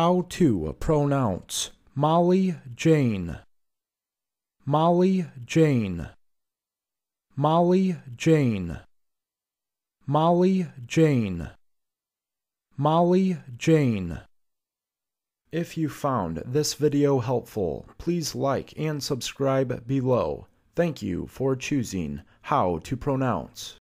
How to pronounce Molly Jane. Molly Jane. Molly Jane. Molly Jane. Molly Jane. If you found this video helpful, please like and subscribe below. Thank you for choosing how to pronounce.